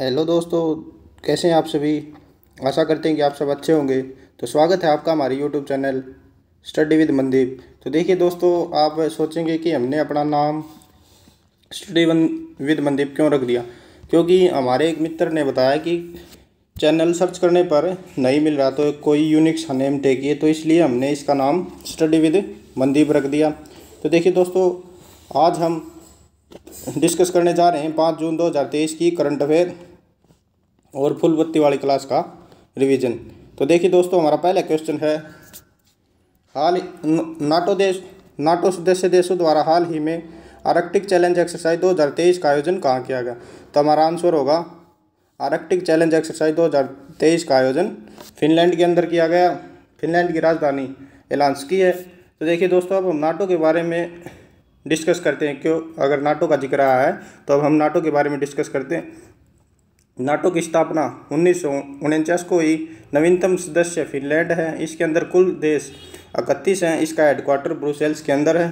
hello दोस्तों कैसे हैं आप सभी आशा करते हैं कि आप सब अच्छे होंगे तो स्वागत है आपका हमारे YouTube channel study with Mandeep तो देखिए दोस्तों आप सोचेंगे कि हमने अपना नाम स्टडी विद मनदीप क्यों रख दिया क्योंकि हमारे एक मित्र ने बताया कि चैनल सर्च करने पर नहीं मिल रहा तो कोई यूनिक सा नेम टेकिए तो इसलिए हमने इसका नाम स्टडी विद मनदीप रख दिया तो देखिए दोस्तों आज हम डिस्कस करने जा रहे हैं पाँच जून 2023 की करंट अफेयर और फुल बत्ती वाली क्लास का रिवीजन तो देखिए दोस्तों हमारा पहला क्वेश्चन है हाल नाटो देश नाटो सदस्य देशों द्वारा हाल ही में आर्कटिक चैलेंज एक्सरसाइज 2023 का आयोजन कहाँ किया गया तो हमारा आंसर होगा आर्कटिक चैलेंज एक्सरसाइज तेईस का आयोजन फिनलैंड के अंदर किया गया फिनलैंड की राजधानी एलांस्की है तो देखिए दोस्तों अब हम नाटो के बारे में डिस्कस करते हैं क्यों अगर नाटो का जिक्र आया है तो अब हम नाटो के बारे में डिस्कस करते हैं नाटो की स्थापना उन्नीस को ही नवीनतम सदस्य फिनलैंड है इसके अंदर कुल देश इकतीस हैं इसका हेडक्वार्टर ब्रुसेल्स के अंदर है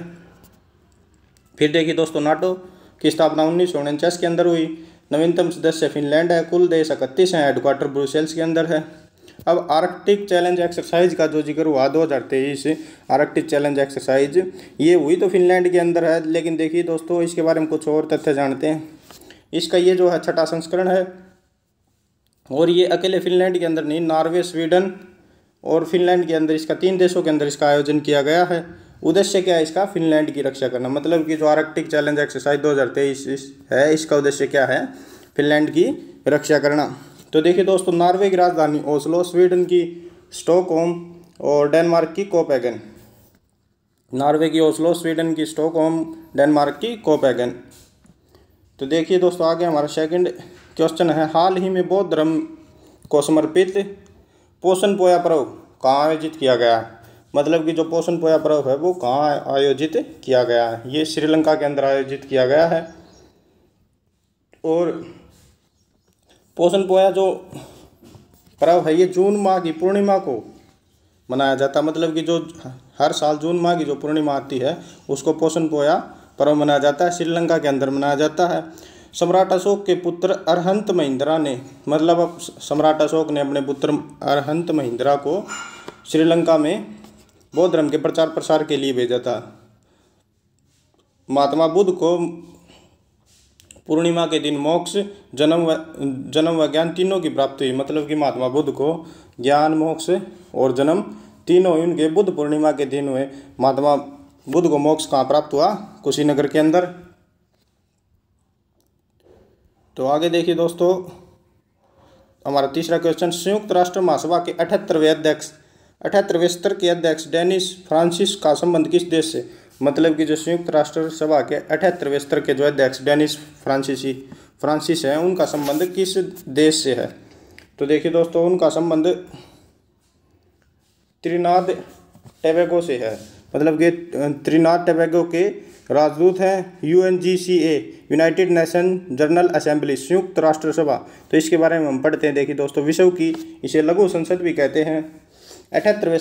फिर देखिए दोस्तों नाटो की स्थापना उन्नीस के अंदर हुई नवीनतम सदस्य फिनलैंड है कुल देश इकतीस हैं हेडक्वार्टर ब्रुसेल्स के अंदर है अब आर्कटिक चैलेंज एक्सरसाइज का जो जिक्र हुआ दो हज़ार तेईस आर्कटिक चैलेंज एक्सरसाइज ये हुई तो फिनलैंड के अंदर है लेकिन देखिए दोस्तों इसके बारे में कुछ और तथ्य जानते हैं इसका ये जो है छठा संस्करण है और ये अकेले फिनलैंड के अंदर नहीं नॉर्वे स्वीडन और फिनलैंड के अंदर इसका तीन देशों के अंदर इसका आयोजन किया गया है उद्देश्य क्या है इसका फिनलैंड की रक्षा करना मतलब कि जो आर्कटिक चैलेंज एक्सरसाइज 2023 है इसका उद्देश्य क्या है फिनलैंड की रक्षा करना तो देखिए दोस्तों नॉर्वे की राजधानी ओस्लो स्वीडन की स्टॉकहोम और डेनमार्क की कोपेगन नॉर्वे की ओस्लो स्वीडन की स्टॉकहोम डेनमार्क की कोपेगन तो देखिए दोस्तों आगे हमारा सेकंड क्वेश्चन है हाल ही में बौद्ध धर्म को समर्पित पोषण पोया पर्व कहाँ आयोजित किया गया मतलब कि जो पोषण पोया पर्व है वो कहाँ आयोजित किया गया है ये श्रीलंका के अंदर आयोजित किया गया है और पोषण पोया जो पर्व है ये जून माह की पूर्णिमा को मनाया जाता है मतलब कि जो हर साल जून माह की जो पूर्णिमा आती है उसको पोषण पोया पर्व मनाया जाता है श्रीलंका के अंदर मनाया जाता है सम्राट अशोक के पुत्र अरहंत महिंद्रा ने मतलब अब सम्राट अशोक ने अपने पुत्र अरहंत महिंद्रा को श्रीलंका में बौद्ध धर्म के प्रचार प्रसार के लिए भेजा था महात्मा बुद्ध को पूर्णिमा के दिन मोक्ष जन्म जन्म व ज्ञान तीनों की प्राप्ति हुई मतलब कि महात्मा बुद्ध को ज्ञान मोक्ष और जन्म तीनों ही उनके बुद्ध पूर्णिमा के दिन हुए महात्मा बुद्ध को मोक्ष कहाँ प्राप्त हुआ कुशीनगर के अंदर तो आगे देखिए दोस्तों हमारा तीसरा क्वेश्चन संयुक्त राष्ट्र महासभा के अठहत्तरवें अध्यक्ष अठहत्तरवें स्तर के अध्यक्ष डेनिस फ्रांसिस का संबंध किस देश से मतलब कि जो संयुक्त राष्ट्र सभा के अठहत्तरवें स्तर के जो अध्यक्ष डेनिस फ्रांसीसी फ्रांसिस हैं उनका संबंध किस देश से है तो देखिए दोस्तों उनका संबंध त्रिनाद टेबेगो से है मतलब कि त्रिनाद टेबेगो के राजदूत हैं U N G C A United Nation General Assembly संयुक्त राष्ट्र सभा तो इसके बारे में हम पढ़ते हैं देखिए दोस्तों विश्व की इसे लघु संसद भी कहते हैं अठहत्तरवें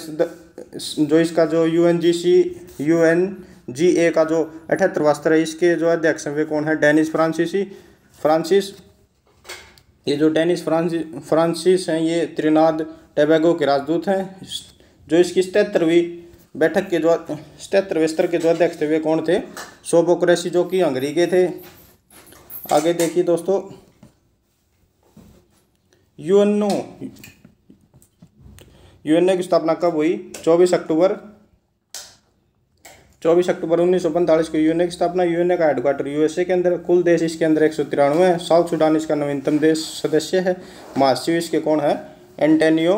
जो इसका जो U N G C U N G A का जो अठहत्तर वस्त्र है इसके जो अध्यक्ष हैं वे कौन है डेनिस फ्रांसीसी फ्रांसिस ये जो डेनिस फ्रांसी फ्रांसिस हैं ये त्रिनाद टेबेगो के राजदूत हैं जो इसकी सतहत्तरवीं बैठक के जो सतहत्तरवें स्तर के जो अध्यक्ष थे वे कौन थे सोबोक्रेसी जो कि हंगरी के थे आगे देखिए दोस्तों यूएनओ यूएनए की स्थापना कब हुई 24 अक्टूबर 24 अक्टूबर उन्नीस सौ को यूएनए की स्थापना यूएनए का हेडक्वार्टर यूएसए के अंदर कुल देश इसके अंदर एक सौ तिरानवे है साउथ सूडान इसका नवीनतम देश सदस्य है महासचिव इसके कौन है एंटेनियो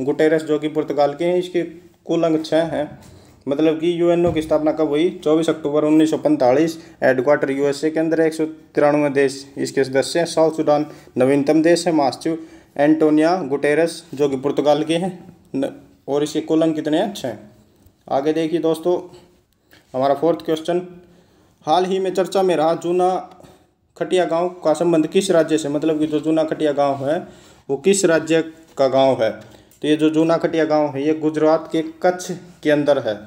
गुटेरस जो कि पुर्तगाल के हैं इसके कुल अंग छः हैं मतलब कि यूएनओ की स्थापना कब हुई 24 अक्टूबर उन्नीस सौ पैंतालीस हेडक्वार्टर यूएसए के अंदर एक सौ तिरानवे देश इसके सदस्य हैं साउथ सूडान नवीनतम देश है महासचिव एंटोनिया गुटेरस जो कि पुर्तगाल के हैं और इसके अंक कितने हैं छः आगे देखिए दोस्तों हमारा फोर्थ क्वेश्चन हाल ही में चर्चा में रहा जूना खटिया गांव का संबंध किस राज्य से मतलब कि जो जूना खटिया गांव है वो किस राज्य का गांव है तो ये जो जूना खटिया गांव है ये गुजरात के कच्छ के अंदर है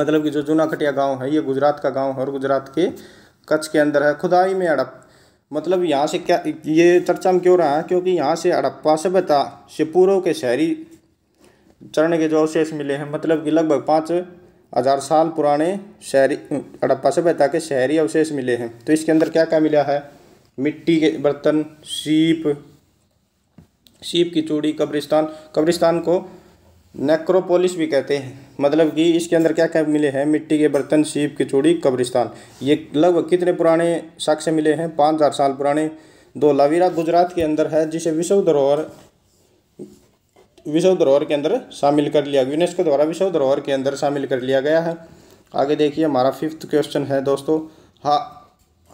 मतलब कि जो जूना खटिया गांव है ये गुजरात का गांव है और गुजरात के कच्छ के अंदर है खुदाई में अड़प मतलब यहाँ से क्या ये चर्चा में क्यों रहा है क्योंकि यहाँ से हड़प्पा सभ्यता से के शहरी चरण के जो अवशेष मिले हैं मतलब कि लगभग पाँच हजार साल पुराने शहरी हड़प्पा सभ्यता के शहरी अवशेष मिले हैं तो इसके अंदर क्या क्या मिला है मिट्टी के बर्तन सीप सीप की चूड़ी कब्रिस्तान कब्रिस्तान को नेक्रोपोलिस भी कहते हैं मतलब कि इसके अंदर क्या क्या मिले हैं मिट्टी के बर्तन सीप की चूड़ी कब्रिस्तान ये लगभग कितने पुराने साक्ष्य मिले हैं पाँच हज़ार साल पुराने दो लावीरा गुजरात के अंदर है जिसे विश्व धरोहर विश्व धरोहर के अंदर शामिल कर लिया यूनेस्को द्वारा विश्व धरोहर के अंदर शामिल कर लिया गया है आगे देखिए हमारा फिफ्थ क्वेश्चन है दोस्तों हा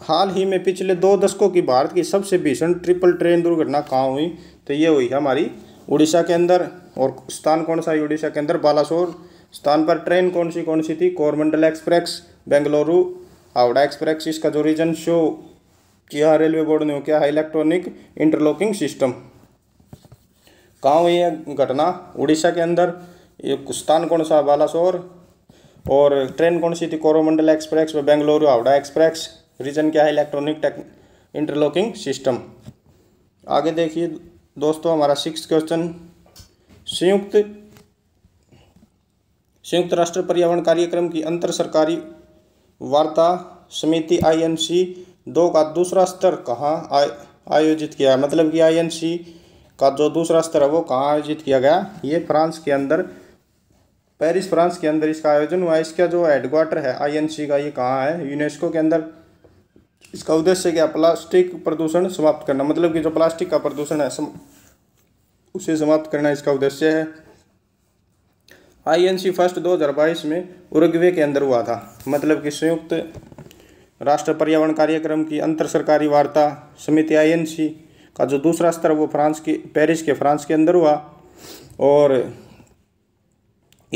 हाल ही में पिछले दो दशकों की भारत की सबसे भीषण ट्रिपल ट्रेन दुर्घटना कहाँ हुई तो ये हुई हमारी उड़ीसा के अंदर और स्थान कौन सा है उड़ीसा के अंदर बालासोर स्थान पर ट्रेन कौन सी कौन सी थी कोरमंडल एक्सप्रेस बेंगलुरु हावड़ा एक्सप्रेस इसका जो रीजन शो किया रेलवे बोर्ड ने क्या है इलेक्ट्रॉनिक इंटरलॉकिंग सिस्टम कहाँ हुई है घटना उड़ीसा के अंदर स्थान कौन सा बालासोर और ट्रेन कौन सी थी कोरोमंडल एक्सप्रेस व बेंगलुरु हावड़ा एक्सप्रेस रीजन क्या है इलेक्ट्रॉनिक टेक इंटरलॉकिंग सिस्टम आगे देखिए दोस्तों हमारा सिक्स क्वेश्चन संयुक्त संयुक्त राष्ट्र पर्यावरण कार्यक्रम की अंतर सरकारी वार्ता समिति आईएनसी दो का दूसरा स्तर कहाँ आयोजित किया है मतलब कि आईएनसी का जो दूसरा स्तर है वो कहाँ आयोजित किया गया ये फ्रांस के अंदर पेरिस फ्रांस के अंदर इसका आयोजन हुआ इसका जो हेडक्वार्टर है आईएनसी का ये कहाँ है यूनेस्को के अंदर इसका उद्देश्य क्या प्लास्टिक प्रदूषण समाप्त करना मतलब कि जो प्लास्टिक का प्रदूषण है सम, उसे समाप्त करना इसका उद्देश्य है आईएनसी फर्स्ट 2022 में उरुग्वे के अंदर हुआ था मतलब कि संयुक्त राष्ट्र पर्यावरण कार्यक्रम की अंतर सरकारी वार्ता समिति आईएनसी का जो दूसरा स्तर वो फ्रांस के पेरिस के फ्रांस के अंदर हुआ और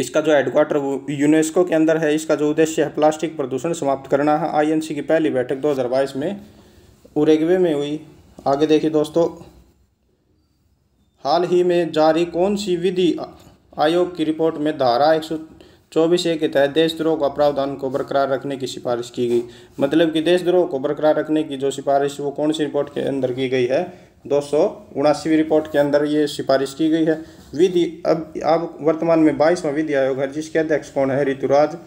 इसका जो हेडक्वार्टर वो यूनेस्को के अंदर है इसका जो उद्देश्य है प्लास्टिक प्रदूषण समाप्त करना है हाँ, आईएनसी की पहली बैठक 2022 में उरेगवे में हुई आगे देखिए दोस्तों हाल ही में जारी कौन सी विधि आयोग की रिपोर्ट में धारा एक चौबीस ए के तहत देशद्रोह का प्रावधान को बरकरार रखने की सिफारिश की गई मतलब कि देशद्रोह को बरकरार रखने की जो सिफारिश वो कौन सी रिपोर्ट के अंदर की गई है दो रिपोर्ट के अंदर ये सिफारिश की गई है विधि अब अब वर्तमान में बाईसवां विधि आयोग है जिसके अध्यक्ष कौन है ऋतुराज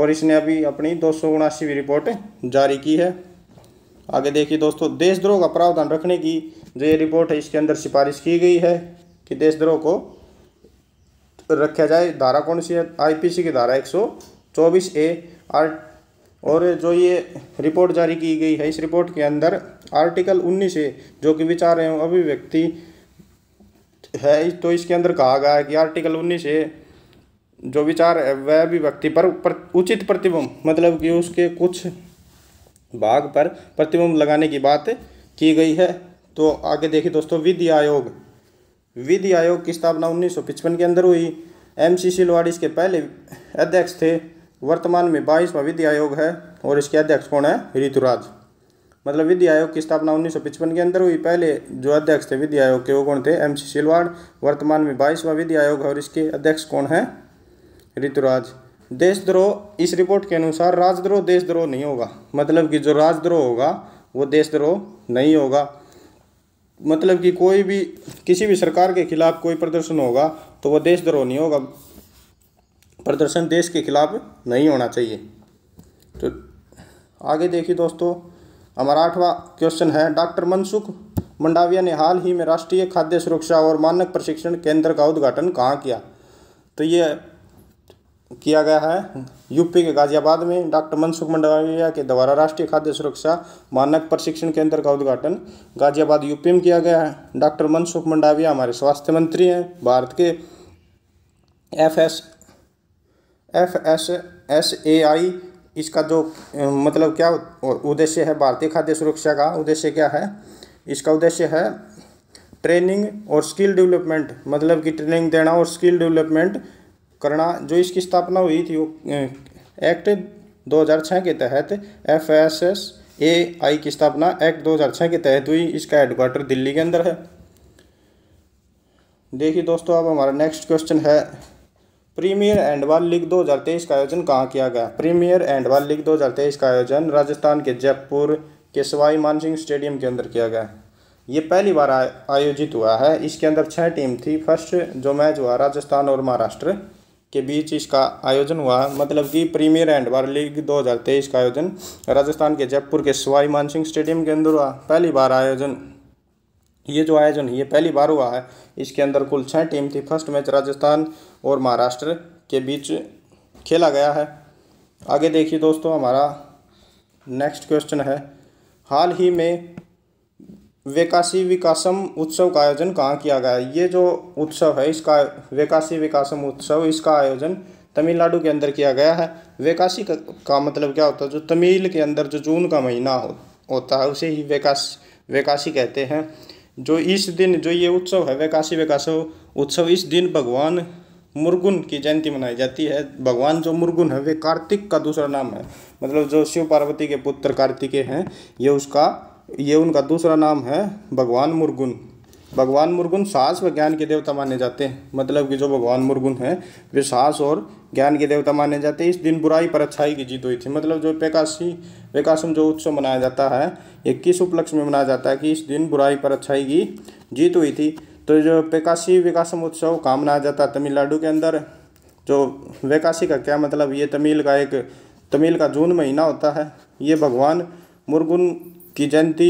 और इसने अभी अपनी दो रिपोर्ट जारी की है आगे देखिए दोस्तों देशद्रोह का प्रावधान रखने की जो ये रिपोर्ट है इसके अंदर सिफारिश की गई है कि देशद्रोह को रखा जाए धारा कौन सी है आईपीसी की धारा 124 ए आर और जो ये रिपोर्ट जारी की गई है इस रिपोर्ट के अंदर आर्टिकल उन्नीस है जो कि विचार एवं अभिव्यक्ति है तो इसके अंदर कहा गया है कि आर्टिकल उन्नीस है जो विचार है वह अभिव्यक्ति पर, उचित प्रतिबंध मतलब कि उसके कुछ भाग पर प्रतिबंध लगाने की बात की गई है तो आगे देखिए दोस्तों विधि आयोग विधि आयोग की स्थापना उन्नीस के अंदर हुई एम सी इसके पहले अध्यक्ष थे वर्तमान में बाईसवा विधि आयोग है और इसके अध्यक्ष कौन है ऋतुराज मतलब विधि आयोग की स्थापना उन्नीस के अंदर हुई पहले जो अध्यक्ष थे विधि आयोग के वो कौन थे एम सी सिलवाड़ वर्तमान में बाईसवा विधि आयोग है और इसके अध्यक्ष कौन है ऋतुराज देशद्रोह इस रिपोर्ट के अनुसार राजद्रोह देशद्रोह नहीं होगा मतलब कि जो राजद्रोह होगा वो देशद्रोह नहीं होगा मतलब कि कोई भी किसी भी सरकार के खिलाफ कोई प्रदर्शन होगा तो वह देशद्रोह नहीं होगा प्रदर्शन देश के खिलाफ नहीं होना चाहिए तो आगे देखिए दोस्तों हमारा आठवां क्वेश्चन है डॉक्टर मनसुख मंडाविया ने हाल ही में राष्ट्रीय खाद्य सुरक्षा और मानक प्रशिक्षण केंद्र का उद्घाटन कहाँ किया तो ये किया गया है यूपी के गाजियाबाद में डॉक्टर मनसुख मंडाविया के द्वारा राष्ट्रीय खाद्य सुरक्षा मानक प्रशिक्षण केंद्र का उद्घाटन गाजियाबाद यूपी में किया गया है डॉक्टर मनसुख मंडाविया हमारे स्वास्थ्य मंत्री हैं भारत के F S F S S A I इसका जो मतलब क्या उद्देश्य है भारतीय खाद्य सुरक्षा का उद्देश्य क्या है इसका उद्देश्य है ट्रेनिंग और स्किल डेवलपमेंट मतलब कि ट्रेनिंग देना और स्किल डेवलपमेंट करना जो इसकी स्थापना हुई थी वो एक्ट 2006 के तहत F S S A I की स्थापना एक्ट 2006 के तहत हुई इसका हेडक्वार्टर दिल्ली के अंदर है देखिए दोस्तों अब हमारा नेक्स्ट क्वेश्चन है प्रीमियर एंड लीग 2023 का आयोजन कहाँ किया गया प्रीमियर एंड लीग 2023 का आयोजन राजस्थान के जयपुर के सवाई मानसिंह स्टेडियम के अंदर किया गया ये पहली बार आयोजित हुआ है इसके अंदर छः टीम थी फर्स्ट जो मैच हुआ राजस्थान और महाराष्ट्र के बीच इसका आयोजन हुआ मतलब कि प्रीमियर एंड बार लीग 2023 का आयोजन राजस्थान के जयपुर के सवाई मानसिंह स्टेडियम के अंदर हुआ पहली बार आयोजन ये जो आयोजन ये पहली बार हुआ है इसके अंदर कुल छः टीम थी फर्स्ट मैच राजस्थान और महाराष्ट्र के बीच खेला गया है आगे देखिए दोस्तों हमारा नेक्स्ट क्वेश्चन है हाल ही में वेकासी विकासम उत्सव का आयोजन कहाँ किया गया है ये जो उत्सव है इसका वेकासी विकासम उत्सव इसका आयोजन तमिलनाडु के अंदर किया गया है वेकासी का, का मतलब क्या होता है जो तमिल के अंदर जो जून का महीना हो होता है उसे ही वेकास वेकासी कहते हैं जो इस दिन जो ये उत्सव है वैकाशी काशी विकासव उत्सव इस दिन भगवान मुर्गुन की जयंती मनाई जाती है भगवान जो मुर्गुन है वे कार्तिक का दूसरा नाम है मतलब जो शिव पार्वती के पुत्र कार्तिकेय हैं ये उसका ये उनका दूसरा नाम है भगवान मुर्गुन भगवान मुर्गुन सास व ज्ञान के देवता माने जाते हैं मतलब कि जो भगवान मुर्गुन है वे सास और ज्ञान के देवता माने जाते हैं इस दिन बुराई पर अच्छाई की जीत हुई थी मतलब जो पैकाशी पेकासम जो उत्सव मनाया जाता है ये किस उपलक्ष्य में मनाया जाता है कि इस दिन बुराई पर अच्छाई की जीत हुई थी तो जो पैकाशी विकासम उत्सव कहाँ मनाया जाता है तमिलनाडु के अंदर जो वैकाशी का क्या मतलब ये तमिल का एक तमिल का जून महीना होता है ये भगवान मुर्गुन की जयंती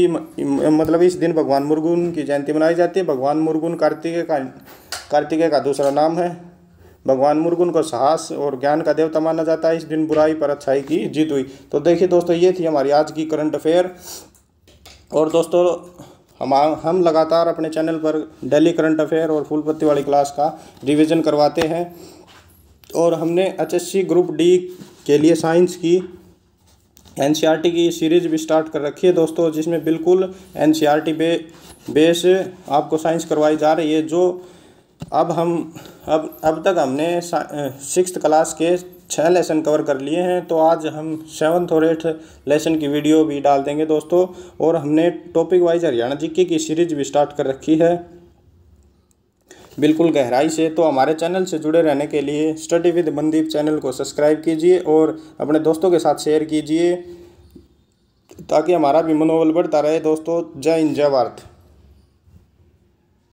मतलब इस दिन भगवान मुर्गुन की जयंती मनाई जाती है भगवान मुर्गुन कार्तिकेय का कार्तिकेय का दूसरा नाम है भगवान मुर्गुन को साहस और ज्ञान का देवता माना जाता है इस दिन बुराई पर अच्छाई की जीत हुई तो देखिए दोस्तों ये थी हमारी आज की करंट अफेयर और दोस्तों हम हम लगातार अपने चैनल पर डेली करंट अफेयर और फूल पत्ती वाली क्लास का रिवीजन करवाते हैं और हमने एच ग्रुप डी के लिए साइंस की एन की सीरीज भी स्टार्ट कर रखी है दोस्तों जिसमें बिल्कुल एन बे बेस आपको साइंस करवाई जा रही है जो अब हम अब अब तक हमने सिक्स क्लास के छः लेसन कवर कर लिए हैं तो आज हम सेवन्थ और एट्थ लेसन की वीडियो भी डाल देंगे दोस्तों और हमने टॉपिक वाइज हरियाणा जी की सीरीज भी स्टार्ट कर रखी है बिल्कुल गहराई से तो हमारे चैनल से जुड़े रहने के लिए स्टडी विद मनदीप चैनल को सब्सक्राइब कीजिए और अपने दोस्तों के साथ शेयर कीजिए ताकि हमारा भी मनोबल बढ़ता रहे दोस्तों जय हिंद जय भारत